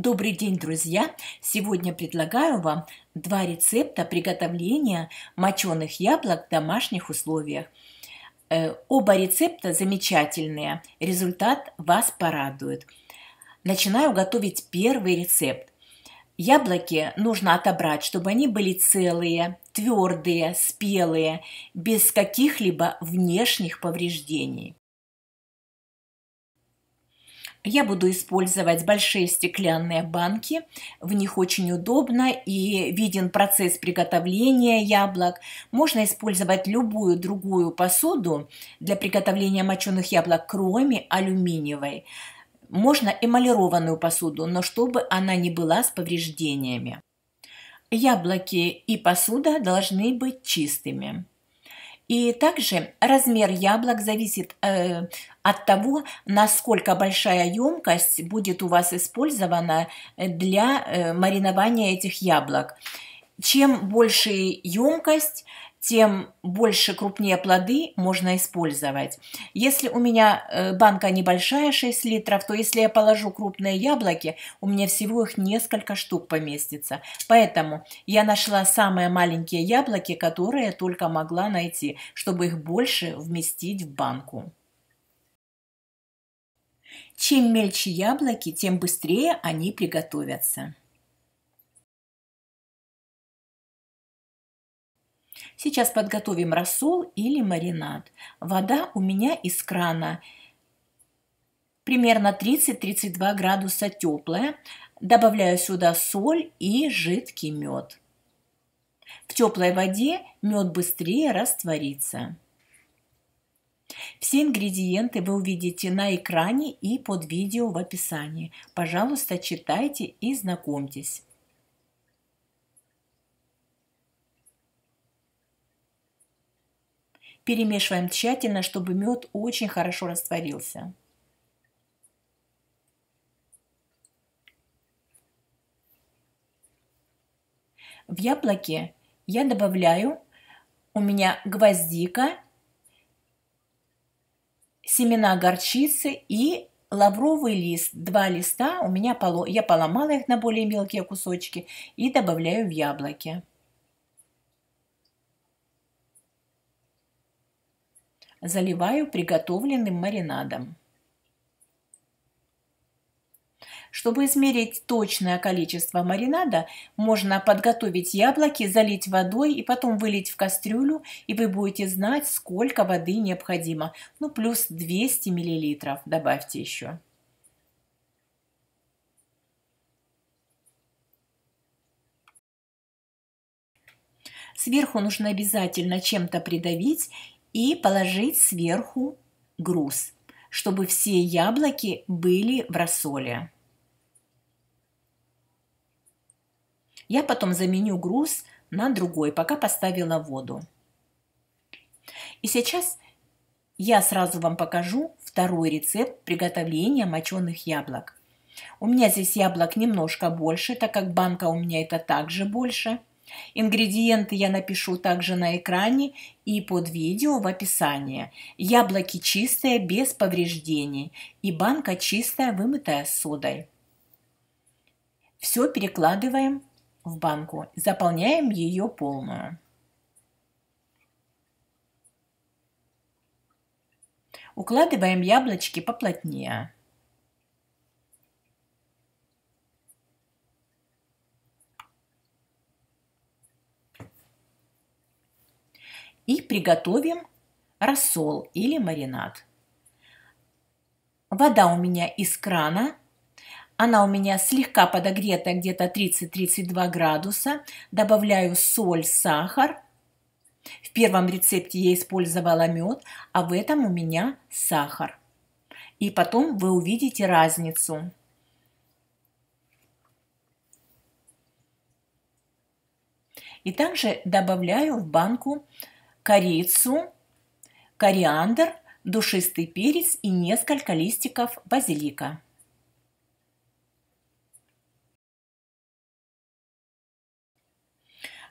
Добрый день, друзья! Сегодня предлагаю вам два рецепта приготовления моченых яблок в домашних условиях. Э, оба рецепта замечательные, результат вас порадует. Начинаю готовить первый рецепт. Яблоки нужно отобрать, чтобы они были целые, твердые, спелые, без каких-либо внешних повреждений. Я буду использовать большие стеклянные банки. В них очень удобно и виден процесс приготовления яблок. Можно использовать любую другую посуду для приготовления моченых яблок, кроме алюминиевой. Можно эмалированную посуду, но чтобы она не была с повреждениями. Яблоки и посуда должны быть чистыми. И также размер яблок зависит э, от того, насколько большая емкость будет у вас использована для э, маринования этих яблок. Чем больше емкость, тем больше крупнее плоды можно использовать. Если у меня э, банка небольшая, 6 литров, то если я положу крупные яблоки, у меня всего их несколько штук поместится. Поэтому я нашла самые маленькие яблоки, которые только могла найти, чтобы их больше вместить в банку. Чем мельче яблоки, тем быстрее они приготовятся. Сейчас подготовим рассол или маринад. Вода у меня из крана примерно 30-32 градуса теплая. Добавляю сюда соль и жидкий мед. В теплой воде мед быстрее растворится. Все ингредиенты вы увидите на экране и под видео в описании. Пожалуйста, читайте и знакомьтесь. Перемешиваем тщательно, чтобы мед очень хорошо растворился. В яблоке я добавляю у меня гвоздика, семена горчицы и лавровый лист. Два листа у меня поло... я поломала их на более мелкие кусочки и добавляю в яблоки. Заливаю приготовленным маринадом. Чтобы измерить точное количество маринада, можно подготовить яблоки, залить водой и потом вылить в кастрюлю, и вы будете знать, сколько воды необходимо. Ну, плюс 200 мл добавьте еще. Сверху нужно обязательно чем-то придавить и положить сверху груз, чтобы все яблоки были в рассоле. Я потом заменю груз на другой, пока поставила воду. И сейчас я сразу вам покажу второй рецепт приготовления моченых яблок. У меня здесь яблок немножко больше, так как банка у меня это также больше – Ингредиенты я напишу также на экране и под видео в описании. Яблоки чистые, без повреждений, и банка чистая, вымытая содой. Все перекладываем в банку, заполняем ее полную. Укладываем яблочки поплотнее. и приготовим рассол или маринад. Вода у меня из крана. Она у меня слегка подогрета, где-то 30-32 градуса. Добавляю соль, сахар. В первом рецепте я использовала мед, а в этом у меня сахар. И потом вы увидите разницу. И также добавляю в банку корицу, кориандр, душистый перец и несколько листиков базилика.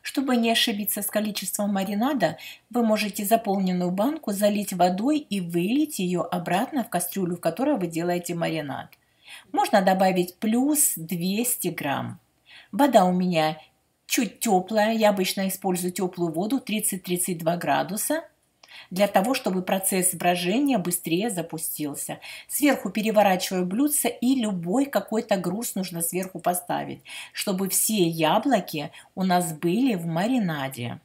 Чтобы не ошибиться с количеством маринада, вы можете заполненную банку залить водой и вылить ее обратно в кастрюлю, в которой вы делаете маринад. Можно добавить плюс 200 грамм. Вода у меня чуть теплая, я обычно использую теплую воду 30-32 градуса, для того, чтобы процесс брожения быстрее запустился. Сверху переворачиваю блюдце и любой какой-то груз нужно сверху поставить, чтобы все яблоки у нас были в маринаде.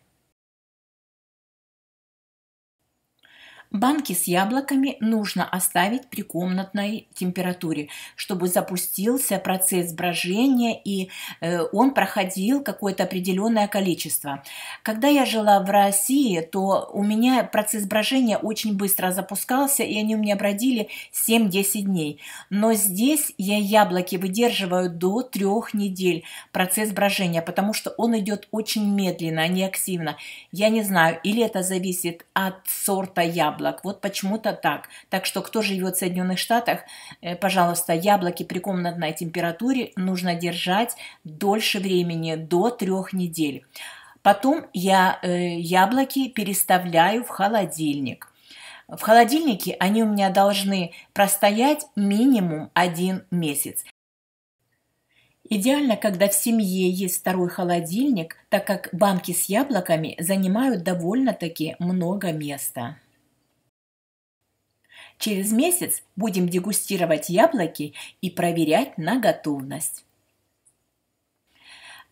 Банки с яблоками нужно оставить при комнатной температуре, чтобы запустился процесс брожения и э, он проходил какое-то определенное количество. Когда я жила в России, то у меня процесс брожения очень быстро запускался, и они у меня бродили 7-10 дней. Но здесь я яблоки выдерживаю до 3 недель процесс брожения, потому что он идет очень медленно, а не активно. Я не знаю, или это зависит от сорта яблок, яблок. Вот почему-то так. Так что кто живет в Соединенных Штатах, э, пожалуйста, яблоки при комнатной температуре нужно держать дольше времени, до трех недель. Потом я э, яблоки переставляю в холодильник. В холодильнике они у меня должны простоять минимум один месяц. Идеально, когда в семье есть второй холодильник, так как банки с яблоками занимают довольно-таки много места. Через месяц будем дегустировать яблоки и проверять на готовность.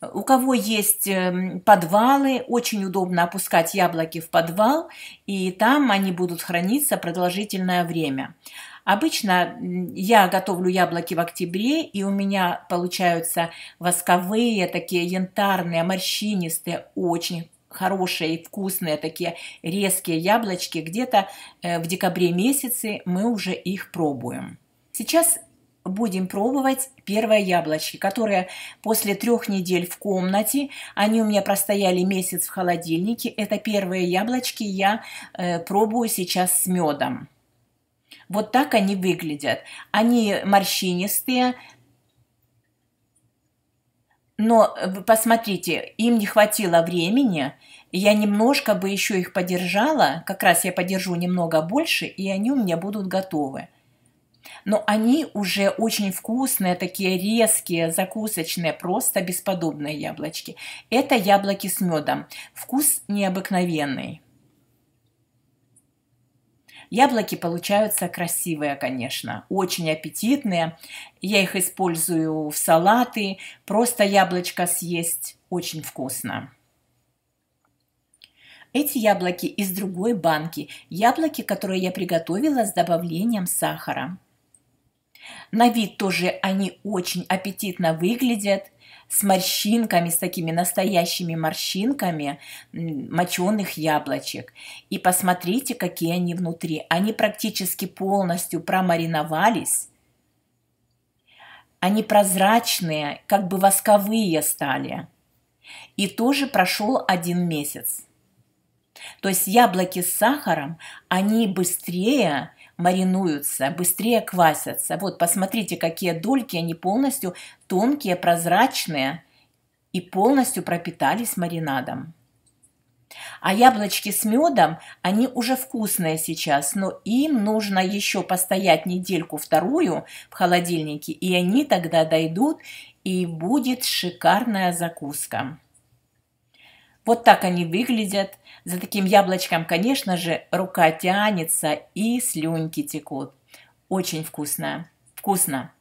У кого есть эм, подвалы, очень удобно опускать яблоки в подвал, и там они будут храниться продолжительное время. Обычно я готовлю яблоки в октябре, и у меня получаются восковые, такие янтарные, морщинистые, очень хорошие, вкусные, такие резкие яблочки, где-то э, в декабре месяце мы уже их пробуем. Сейчас будем пробовать первые яблочки, которые после трех недель в комнате, они у меня простояли месяц в холодильнике. Это первые яблочки я э, пробую сейчас с медом. Вот так они выглядят. Они морщинистые, но э, посмотрите, им не хватило времени, я немножко бы еще их подержала, как раз я подержу немного больше, и они у меня будут готовы. Но они уже очень вкусные, такие резкие, закусочные, просто бесподобные яблочки. Это яблоки с медом. Вкус необыкновенный. Яблоки получаются красивые, конечно, очень аппетитные. Я их использую в салаты, просто яблочко съесть очень вкусно. Эти яблоки из другой банки, яблоки, которые я приготовила с добавлением сахара. На вид тоже они очень аппетитно выглядят – с морщинками, с такими настоящими морщинками моченых яблочек. И посмотрите, какие они внутри. Они практически полностью промариновались. Они прозрачные, как бы восковые стали. И тоже прошел один месяц. То есть яблоки с сахаром, они быстрее маринуются, быстрее квасятся. Вот, посмотрите, какие дольки, они полностью тонкие, прозрачные и полностью пропитались маринадом. А яблочки с медом, они уже вкусные сейчас, но им нужно еще постоять недельку-вторую в холодильнике, и они тогда дойдут, и будет шикарная закуска. Вот так они выглядят. За таким яблочком, конечно же, рука тянется и слюнки текут. Очень вкусно. Вкусно.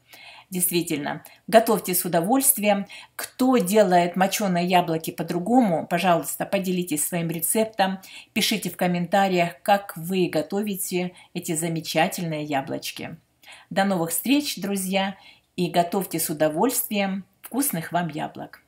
Действительно, готовьте с удовольствием. Кто делает моченые яблоки по-другому, пожалуйста, поделитесь своим рецептом. Пишите в комментариях, как вы готовите эти замечательные яблочки. До новых встреч, друзья, и готовьте с удовольствием вкусных вам яблок.